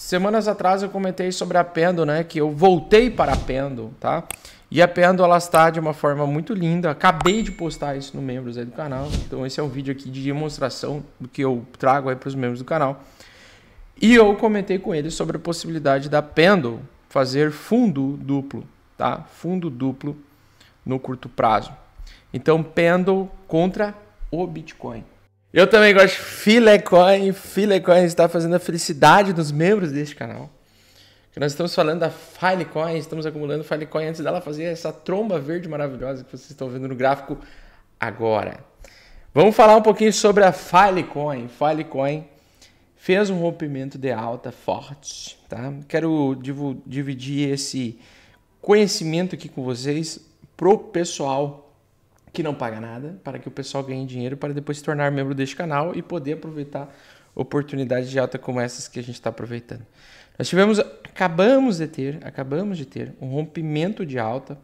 semanas atrás eu comentei sobre a Pendo, né? Que eu voltei para a Pendo, tá? E a Pendo, ela está de uma forma muito linda. Acabei de postar isso no membros aí do canal. Então esse é um vídeo aqui de demonstração do que eu trago aí para os membros do canal. E eu comentei com eles sobre a possibilidade da Pendo fazer fundo duplo, tá? Fundo duplo no curto prazo. Então, Pendle contra o Bitcoin. Eu também gosto de Filecoin. Filecoin está fazendo a felicidade dos membros deste canal. Que nós estamos falando da Filecoin, estamos acumulando Filecoin antes dela fazer essa tromba verde maravilhosa que vocês estão vendo no gráfico agora. Vamos falar um pouquinho sobre a Filecoin. Filecoin fez um rompimento de alta forte, tá? Quero dividir esse conhecimento aqui com vocês pro pessoal que não paga nada, para que o pessoal ganhe dinheiro para depois se tornar membro deste canal e poder aproveitar oportunidades de alta como essas que a gente está aproveitando. Nós tivemos, acabamos de ter, acabamos de ter um rompimento de alta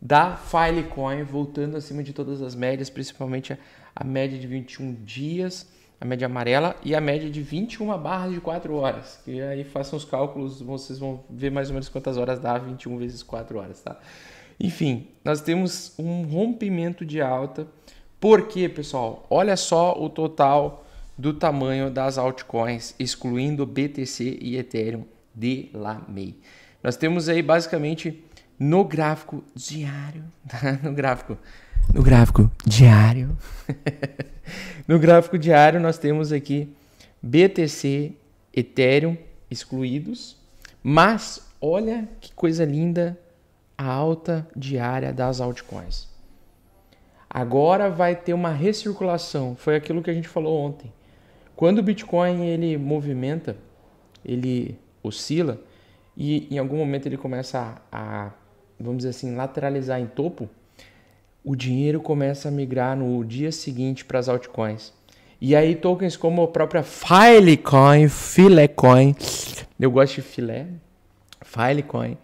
da Filecoin voltando acima de todas as médias, principalmente a, a média de 21 dias, a média amarela e a média de 21 barras de 4 horas. Que aí façam os cálculos, vocês vão ver mais ou menos quantas horas dá 21 vezes 4 horas, tá? Enfim, nós temos um rompimento de alta. Porque, pessoal, olha só o total do tamanho das altcoins, excluindo BTC e Ethereum de MEI. Nós temos aí basicamente no gráfico diário, tá? no gráfico, no gráfico diário, no gráfico diário nós temos aqui BTC, Ethereum excluídos, mas olha que coisa linda a alta diária das altcoins. Agora vai ter uma recirculação, foi aquilo que a gente falou ontem. Quando o Bitcoin ele movimenta, ele oscila e em algum momento ele começa a, a vamos dizer assim, lateralizar em topo, o dinheiro começa a migrar no dia seguinte para as altcoins. E aí tokens como a própria Filecoin, Filecoin, eu gosto de filé, Filecoin,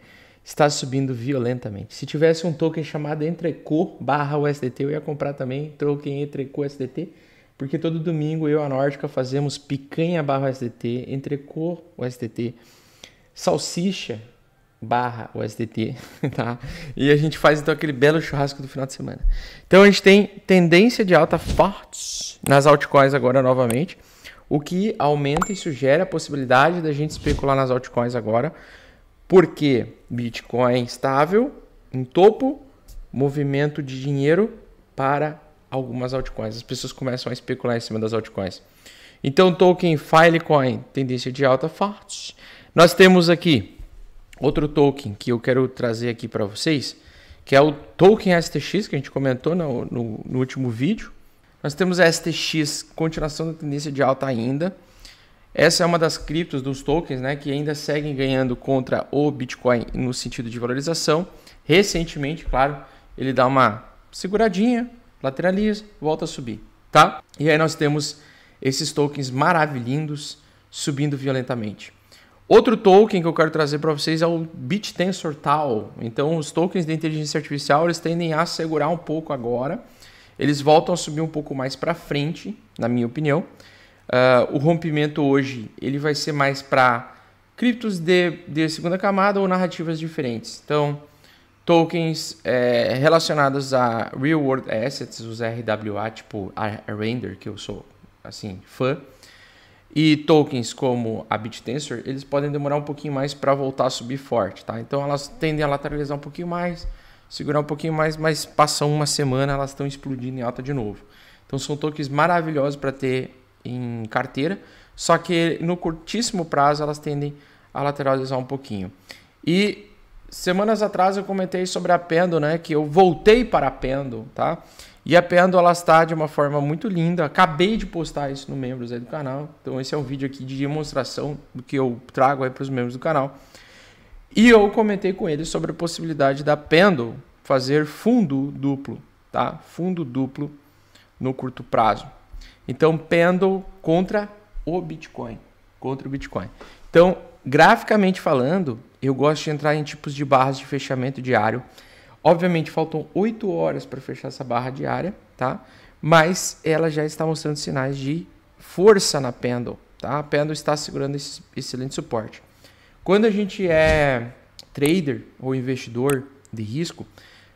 está subindo violentamente. Se tivesse um token chamado Entrecô barra USDT, eu ia comprar também token Entrecô USDT, porque todo domingo eu e a Nórdica fazemos picanha barra USDT, Entrecô USDT, salsicha barra USDT, tá? E a gente faz então aquele belo churrasco do final de semana. Então a gente tem tendência de alta fortes nas altcoins agora novamente, o que aumenta e sugere a possibilidade da gente especular nas altcoins agora, porque Bitcoin é estável, em topo, movimento de dinheiro para algumas altcoins. As pessoas começam a especular em cima das altcoins. Então, token Filecoin, tendência de alta forte. Nós temos aqui outro token que eu quero trazer aqui para vocês, que é o token STX, que a gente comentou no, no, no último vídeo. Nós temos a STX, continuação da tendência de alta ainda. Essa é uma das criptos dos tokens né, que ainda seguem ganhando contra o Bitcoin no sentido de valorização. Recentemente, claro, ele dá uma seguradinha, lateraliza, volta a subir. Tá? E aí nós temos esses tokens maravilhindos subindo violentamente. Outro token que eu quero trazer para vocês é o BitTensorTal. Então, os tokens de inteligência artificial eles tendem a segurar um pouco agora. Eles voltam a subir um pouco mais para frente, na minha opinião. Uh, o rompimento hoje ele vai ser mais para criptos de, de, segunda camada ou narrativas diferentes. Então, tokens é, relacionados a real world assets, os RWA, tipo a Render, que eu sou assim fã, e tokens como a BitTensor, eles podem demorar um pouquinho mais para voltar a subir forte, tá? Então elas tendem a lateralizar um pouquinho mais, segurar um pouquinho mais, mas passam uma semana elas estão explodindo em alta de novo. Então são tokens maravilhosos para ter em carteira, só que no curtíssimo prazo elas tendem a lateralizar um pouquinho. E semanas atrás eu comentei sobre a Pendo, né, que eu voltei para a Pendo, tá? E a Pendo ela está de uma forma muito linda. Acabei de postar isso no membros aí do canal. Então esse é um vídeo aqui de demonstração do que eu trago aí para os membros do canal. E eu comentei com eles sobre a possibilidade da Pendo fazer fundo duplo, tá? Fundo duplo no curto prazo. Então, Pendle contra o Bitcoin. Contra o Bitcoin. Então, graficamente falando, eu gosto de entrar em tipos de barras de fechamento diário. Obviamente, faltam 8 horas para fechar essa barra diária, tá? Mas ela já está mostrando sinais de força na Pendle, tá? A Pendle está segurando esse excelente suporte. Quando a gente é trader ou investidor de risco,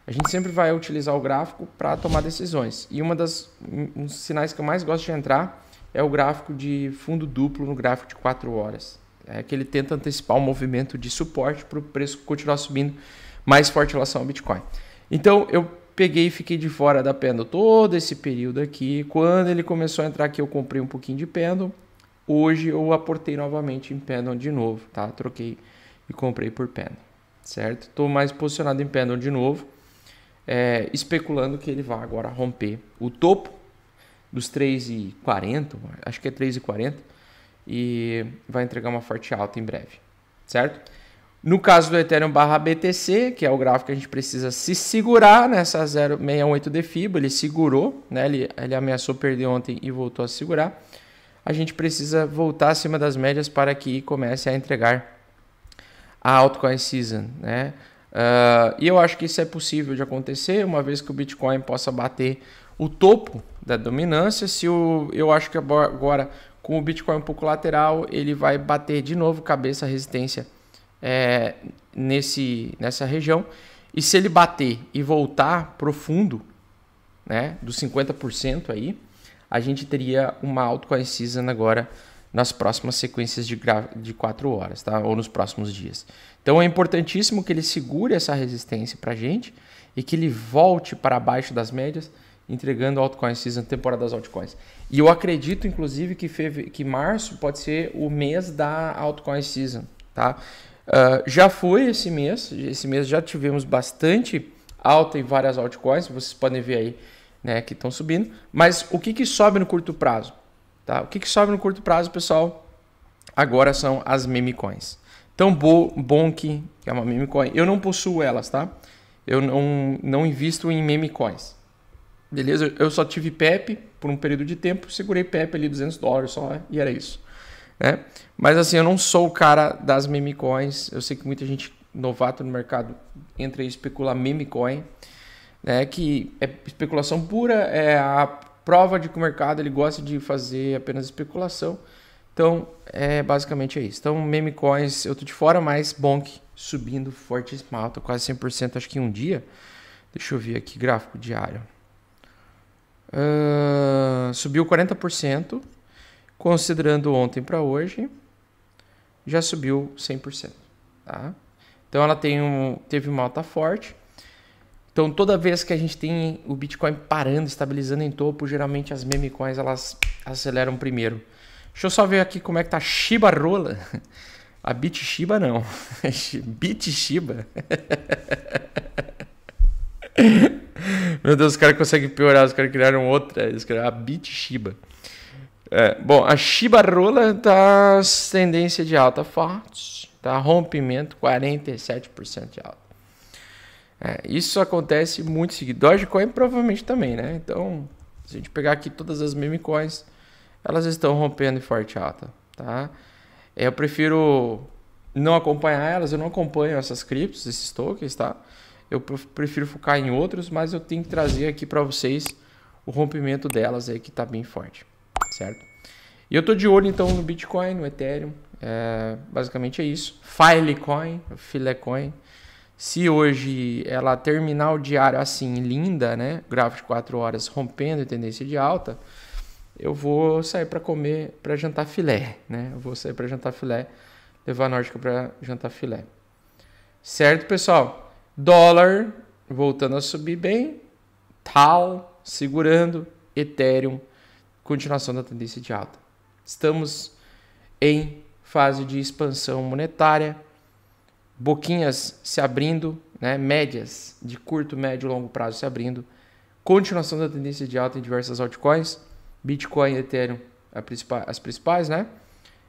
a gente sempre vai utilizar o gráfico para tomar decisões. E uma das um, sinais que eu mais gosto de entrar é o gráfico de fundo duplo no gráfico de 4 horas. É que ele tenta antecipar o um movimento de suporte para o preço continuar subindo mais forte em relação ao Bitcoin. Então eu peguei e fiquei de fora da Pendle todo esse período aqui. Quando ele começou a entrar aqui, eu comprei um pouquinho de Pendle. Hoje eu aportei novamente em Pendle de novo, tá? Troquei e comprei por Pendle, certo? Estou mais posicionado em Pendle de novo é, especulando que ele vai agora romper o topo dos 3,40, acho que é 3,40, e vai entregar uma forte alta em breve, certo? No caso do Ethereum barra BTC, que é o gráfico que a gente precisa se segurar nessa 0,68 de FIBA, ele segurou, né? ele, ele ameaçou perder ontem e voltou a segurar. A gente precisa voltar acima das médias para que comece a entregar a altcoin season, né? Uh, e eu acho que isso é possível de acontecer, uma vez que o Bitcoin possa bater o topo da dominância. Se o, eu acho que agora, com o Bitcoin um pouco lateral, ele vai bater de novo cabeça resistência é, nesse, nessa região. E se ele bater e voltar profundo, né, dos 50% aí, a gente teria uma alta season agora nas próximas sequências de, de horas, tá? ou nos próximos dias. Então é importantíssimo que ele segure essa resistência para a gente e que ele volte para baixo das médias, entregando altcoin season, temporada das altcoins. E eu acredito, inclusive, que, que março pode ser o mês da altcoin season. Tá? Uh, já foi esse mês, esse mês já tivemos bastante alta em várias altcoins, vocês podem ver aí né, que estão subindo. Mas o que, que sobe no curto prazo? Tá? O que, que sobe no curto prazo, pessoal? Agora são as meme coins. Então, Bo, Bonk, que é uma meme coin, eu não possuo elas, tá? Eu não, não invisto em meme coins. Beleza? Eu só tive PEP por um período de tempo, segurei PEP ali 200 dólares só e era isso. Né? Mas assim, eu não sou o cara das meme coins. Eu sei que muita gente novato no mercado entra e especula meme coin, né? que é especulação pura, é a prova de que o mercado ele gosta de fazer apenas especulação. Então, é basicamente é isso. Então, meme coins, eu tô de fora, mas Bonk subindo forte alta, quase 100% acho que em um dia. Deixa eu ver aqui, gráfico diário. Uh, subiu 40%, considerando ontem para hoje, já subiu 100%. Tá? Então, ela tem um, teve uma alta forte. Então, toda vez que a gente tem o Bitcoin parando, estabilizando em topo, geralmente as meme coins elas aceleram primeiro. Deixa eu só ver aqui como é que tá Shiba Rola. A Bit Shiba não. Bit Shiba. Meu Deus, os caras conseguem piorar, os caras criaram outra, eles criaram a Bit Shiba. É, bom, a Shiba Rola tá tendência de alta forte, tá rompimento 47% de alta. É, isso acontece muito seguido. Dogecoin provavelmente também, né? Então, se a gente pegar aqui todas as meme coins, elas estão rompendo em forte alta, tá? É, eu prefiro não acompanhar elas, eu não acompanho essas criptos, esses tokens, tá? Eu prefiro focar em outros, mas eu tenho que trazer aqui para vocês o rompimento delas aí que tá bem forte, certo? E eu tô de olho então no Bitcoin, no Ethereum, é, basicamente é isso. Filecoin, Filecoin. Se hoje ela terminar o diário assim, linda, né? Gráfico de 4 horas rompendo a tendência de alta, eu vou sair para comer, para jantar filé, né? Eu vou sair para jantar filé, levar a Nórdica para jantar filé. Certo, pessoal? Dólar voltando a subir bem, tal, segurando, Ethereum, continuação da tendência de alta. Estamos em fase de expansão monetária boquinhas se abrindo, né, médias de curto, médio e longo prazo se abrindo, continuação da tendência de alta em diversas altcoins, Bitcoin e Ethereum as principais, né?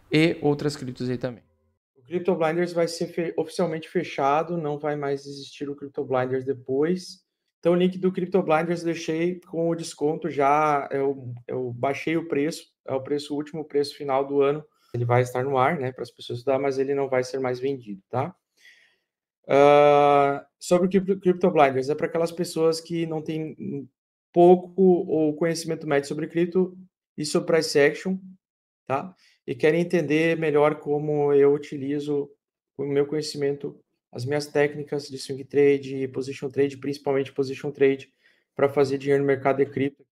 E outras criptos aí também. O Crypto Blinders vai ser fe oficialmente fechado, não vai mais existir o Crypto Blinders depois. Então, o link do Crypto Blinders deixei com o desconto já. Eu, é eu é baixei o preço, é o preço o último preço final do ano. Ele vai estar no ar, né, para as pessoas estudar, mas ele não vai ser mais vendido, tá? Uh, sobre o crypto, crypto Blinders, é para aquelas pessoas que não têm pouco ou conhecimento médio sobre cripto e sobre é price action, tá? E querem entender melhor como eu utilizo o meu conhecimento, as minhas técnicas de swing trade, position trade, principalmente position trade, para fazer dinheiro no mercado de cripto,